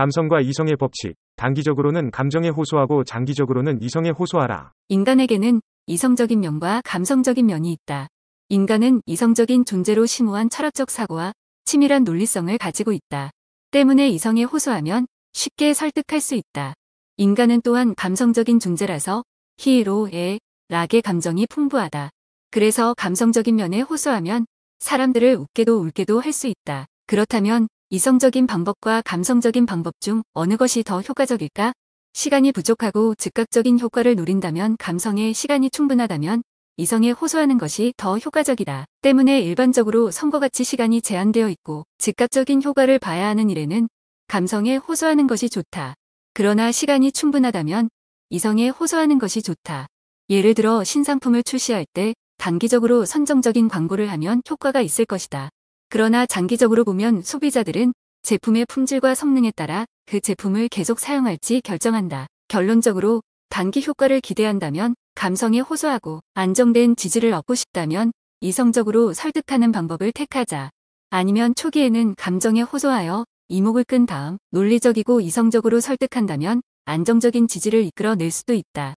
감성과 이성의 법칙. 단기적으로는 감정에 호소하고 장기적으로는 이성에 호소하라. 인간에게는 이성적인 면과 감성적인 면이 있다. 인간은 이성적인 존재로 심오한 철학적 사고와 치밀한 논리성을 가지고 있다. 때문에 이성에 호소하면 쉽게 설득할 수 있다. 인간은 또한 감성적인 존재라서 히로에 락의 감정이 풍부하다. 그래서 감성적인 면에 호소하면 사람들을 웃게도 울게도 할 수 있다. 그렇다면 이성적인 방법과 감성적인 방법 중 어느 것이 더 효과적일까? 시간이 부족하고 즉각적인 효과를 누린다면 감성에 시간이 충분하다면 이성에 호소하는 것이 더 효과적이다. 때문에 일반적으로 선거같이 시간이 제한되어 있고 즉각적인 효과를 봐야 하는 일에는 감성에 호소하는 것이 좋다. 그러나 시간이 충분하다면 이성에 호소하는 것이 좋다. 예를 들어 신상품을 출시할 때 단기적으로 선정적인 광고를 하면 효과가 있을 것이다. 그러나 장기적으로 보면 소비자들은 제품의 품질과 성능에 따라 그 제품을 계속 사용할지 결정한다. 결론적으로 단기 효과를 기대한다면 감성에 호소하고 안정된 지지를 얻고 싶다면 이성적으로 설득하는 방법을 택하자. 아니면 초기에는 감정에 호소하여 이목을 끈 다음 논리적이고 이성적으로 설득한다면 안정적인 지지를 이끌어낼 수도 있다.